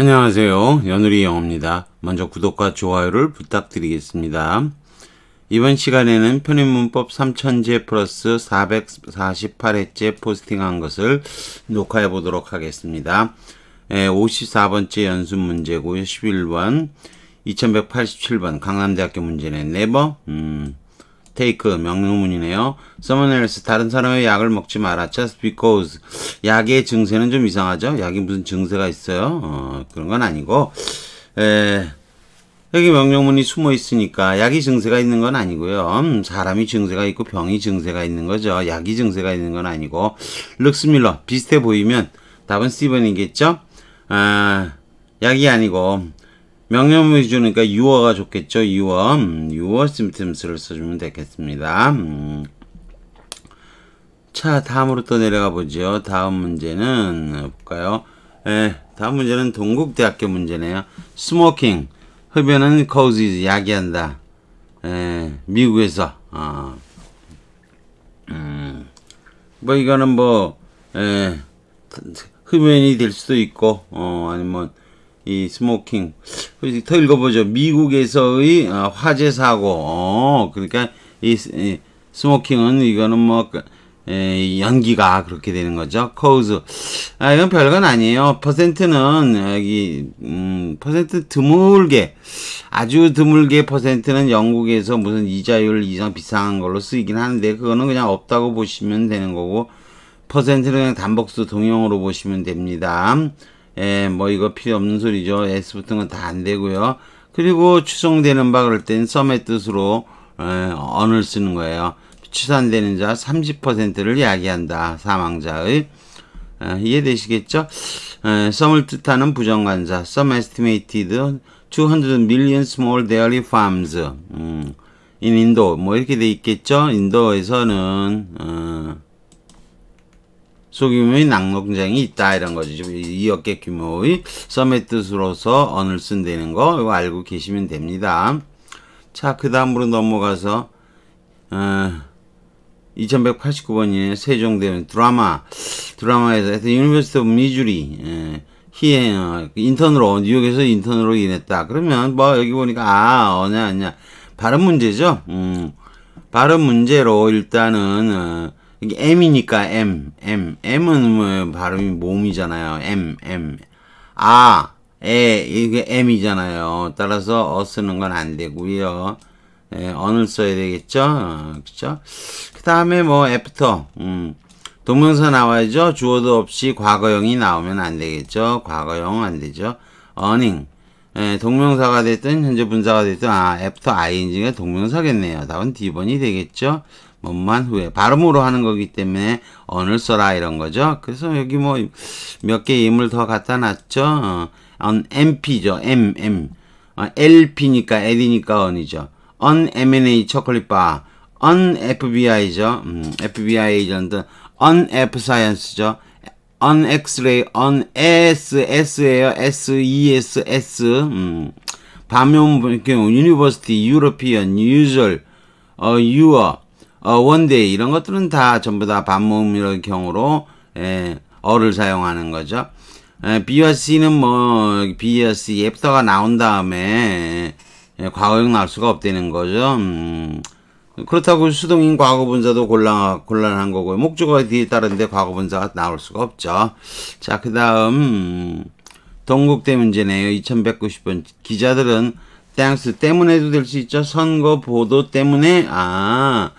안녕하세요. 연우리 영어입니다. 먼저 구독과 좋아요를 부탁드리겠습니다. 이번 시간에는 편입문법 3000제 플러스 448회째 포스팅한 것을 녹화해 보도록 하겠습니다. 54번째 예, 연습 문제고요. 11번, 2187번 강남대학교 문제는 네버, 음, 테이크 명령문이네요. someone else 다른 사람의 약을 먹지 마라. just because 약의 증세는 좀 이상하죠. 약이 무슨 증세가 있어요? 어, 그런 건 아니고 에, 여기 명령문이 숨어 있으니까 약이 증세가 있는 건 아니고요. 음, 사람이 증세가 있고 병이 증세가 있는 거죠. 약이 증세가 있는 건 아니고 룩스밀러 비슷해 보이면 답은 스티븐이겠죠. 아, 약이 아니고 명령 위주니까 유어가 좋겠죠. 유어, 음, 유어 심틈스를 써주면 되겠습니다. 음. 자, 다음으로 또 내려가 보죠. 다음 문제는 볼까요? 예, 다음 문제는 동국대학교 문제네요. 스모킹, 흡연은 causes, 야기한다. 예, 미국에서. 아, 음, 뭐 이거는 뭐, 예, 흡연이 될 수도 있고, 어, 아니면 이 스모킹. 더 읽어보죠. 미국에서의 어, 화재 사고. 어, 그러니까 이 스모킹은 이거는 뭐 그, 에, 연기가 그렇게 되는 거죠. cause. 아, 이건 별건 아니에요. 퍼센트는, 여기, 음, 퍼센트 드물게, 아주 드물게 퍼센트는 영국에서 무슨 이자율 이상 비싼 걸로 쓰이긴 하는데, 그거는 그냥 없다고 보시면 되는 거고, 퍼센트는 그냥 단복수 동용으로 보시면 됩니다. 예, 뭐 이거 필요 없는 소리죠. 예, S 붙은 건 다 안 되고요. 그리고 추정되는 바 그럴 땐 썸의 뜻으로 예, 언을 쓰는 거예요. 추산되는 자 30%를 이야기한다. 사망자의 에, 예, 이해되시겠죠? 예, 썸을 뜻하는 부정관사 Some estimated 200 million small dairy farms 음, in i n 뭐 이렇게 돼 있겠죠? 인도에서는 어, 소규모의 낙농장이 있다 이런 거죠. 2억개 규모의 썸의 뜻으로서 언을 쓴다는 거 이거 알고 계시면 됩니다. 자, 그 다음으로 넘어가서 어, 2189번이 세종대원 드라마 드라마에서 하여 유니버시티 미주리 예, 히 어, 인턴으로 뉴욕에서 인턴으로 일했다. 그러면 뭐 여기 보니까 아 어냐 아냐 발음 문제죠. 음, 발음 문제로 일단은 어, 이게 M이니까 M, M, M은 뭐 발음이 몸이잖아요. M, M. 아, 에, 이게 M이잖아요. 따라서 어 쓰는 건 안 되고요. 예, 언을 써야 되겠죠? 어, 그쵸? 그 다음에 뭐, 애프터. 음, 동명사 나와야죠? 주어도 없이 과거형이 나오면 안 되겠죠? 과거형 안 되죠? 어닝. 예, 동명사가 됐든 현재 분사가 됐든 아, 애프터 ing가 동명사겠네요. 다은 D번이 되겠죠? 몸만 후에 발음으로 하는 거기 때문에 언을 써라 이런 거죠. 그래서 여기 뭐 몇 개의 음을 더 갖다 놨죠. 어, on MP죠. M M 어, LP니까 L이니까 언이죠. on M&A 초콜릿 바, on FBI죠. 음, FBI 에이전트, on F 사이언스죠. on X-ray, on S S예요. S E S S 음. 반면 유니버시티, 유러피언, 유저 어, 유어, 어, 원데이 이런 것들은 다 전부 다 반모음 이런 경우로 예, 어를 사용하는 거죠. 예, B와 C는 뭐 B와 C 애프터가 나온 다음에 예, 과거형 나올 수가 없다는 거죠. 음, 그렇다고 수동인 과거분사도 곤란, 곤란한 거고요. 목적어 뒤에 따른데 과거분사가 나올 수가 없죠. 자, 그 다음 동국대 문제네요. 2190번 기자들은 땡스 때문에도 될 수 있죠. 선거 보도 때문에 아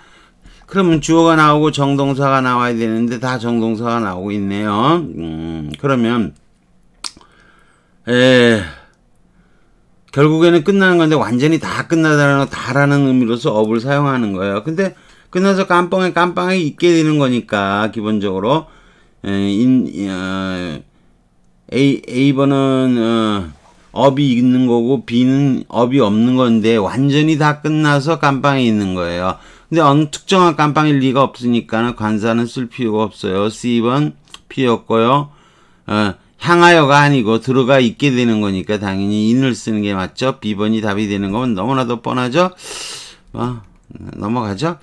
그러면 주어가 나오고 정동사가 나와야 되는데 다 정동사가 나오고 있네요. 음, 그러면 에, 결국에는 끝나는 건데 완전히 다 끝나다라는 다라는 의미로서 업을 사용하는 거예요. 근데 끝나서 깜빵에 깜빵에 있게 되는 거니까 기본적으로 에, 인, 어, A A번은 어, 업이 있는 거고 B는 업이 없는 건데 완전히 다 끝나서 깜빵에 있는 거예요. 근데 어느 특정한 깜빵일 리가 없으니까는 관사는 쓸 필요가 없어요. C번 P였고요. 어, 향하여가 아니고 들어가 있게 되는 거니까 당연히 인을 쓰는 게 맞죠. B번이 답이 되는 거면 너무나도 뻔하죠. 어, 넘어가죠.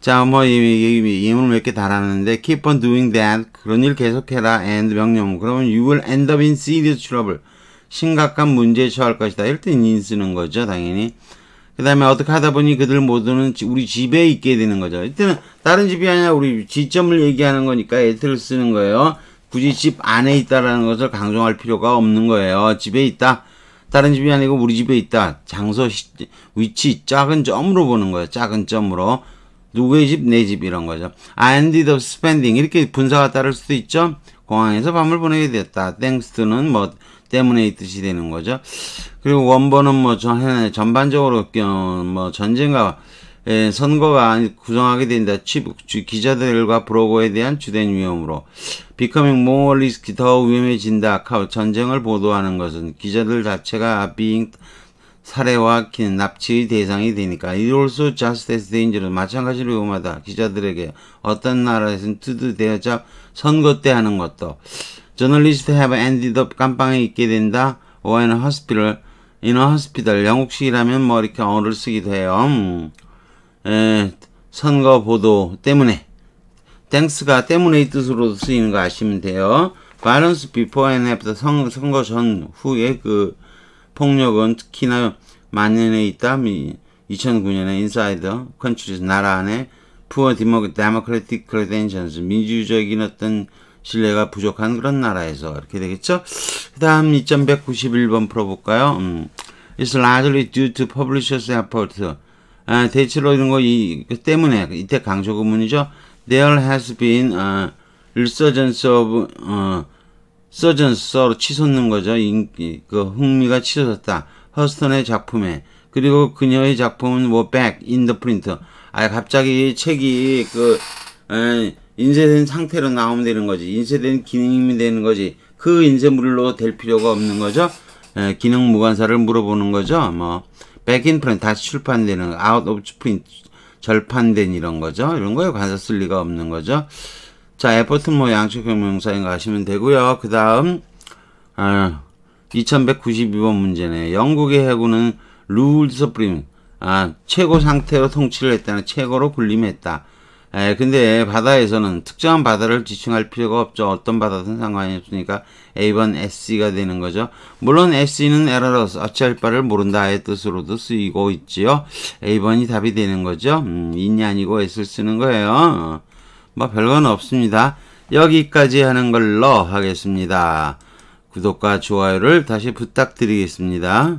자, 뭐 예문을 몇개 달았는데 keep on doing that 그런 일 계속해라 and 명령 그러면 you will end up in serious trouble 심각한 문제에 처할 것이다. 이럴 때인 쓰는 거죠. 당연히. 그 다음에 어떻게 하다 보니 그들 모두는 우리 집에 있게 되는 거죠. 이때는 다른 집이 아니라 우리 지점을 얘기하는 거니까 애들을 쓰는 거예요. 굳이 집 안에 있다라는 것을 강조할 필요가 없는 거예요. 집에 있다. 다른 집이 아니고 우리 집에 있다. 장소, 위치, 작은 점으로 보는 거예요. 작은 점으로. 누구의 집, 내 집 이런 거죠. I ended up spending 이렇게 분사가 따를 수도 있죠. 공항에서 밤을 보내게 되었다. Thanks to는 뭐 때문에 이 뜻이 되는 거죠. 그리고 원본은 뭐 전, 전반적으로 어, 뭐 전쟁과 예, 선거가 구성하게 된다. 기자들과 브로거에 대한 주된 위험으로 becoming more risky 더 위험해진다. 전쟁을 보도하는 것은 기자들 자체가 being 살해와 납치의 대상이 되니까 it also just as dangerous 마찬가지로 위험하다. 기자들에게 어떤 나라에서는 투드대자 선거 때 하는 것도 Journalists have ended up 감방에 있게 된다. or in a hospital. in a hospital. 영국식이라면 뭐 이렇게 어를 쓰기도 해요. 음. 에, 선거 보도 때문에. thanks가 때문에의 뜻으로도 쓰이는 거 아시면 돼요. violence before and after 선, 선거 전 후에 그 폭력은 특히나 만연해 있다. 2009년에 인사이더 컨트리스 나라 안에 poor democratic credentials 민주적인 어떤 신뢰가 부족한 그런 나라에서 이렇게 되겠죠. 그 다음 2191번 풀어볼까요? 음. It's largely due to publishers' effort. 아, 대체로 이런 거 이, 그 때문에 이때 강조 구문이죠. There has been u resurgence of uh, s u 로 치솟는 거죠. 인기, 그 흥미가 치솟았다. 허스턴의 작품에 그리고 그녀의 작품은 뭐 back in the print. 아 갑자기 책이 그 에, 인쇄된 상태로 나오면 되는 거지 인쇄된 기능이 되는 거지 그 인쇄물로 될 필요가 없는 거죠 에, 예, 기능 무관사를 물어보는 거죠 뭐 백인 프린트 다시 출판되는 아웃 오브 프린트 절판된 이런 거죠 이런 거에 관사 쓸 리가 없는 거죠 자 에포트 모 뭐 양측 형용사인 가 하시면 되고요 그 다음 아, 2192번 문제네 영국의 해군은 룰 서프림 아 최고 상태로 통치를 했다는 최고로 군림했다 에, 예, 근데 바다에서는 특정한 바다를 지칭할 필요가 없죠. 어떤 바다든 상관이 없으니까 A번 SC가 되는 거죠. 물론 SC는 에러러스, 어찌할 바를 모른다의 뜻으로도 쓰이고 있지요. A번이 답이 되는 거죠. 음, 인이 아니고 S를 쓰는 거예요. 뭐 별건 없습니다. 여기까지 하는 걸로 하겠습니다. 구독과 좋아요를 다시 부탁드리겠습니다.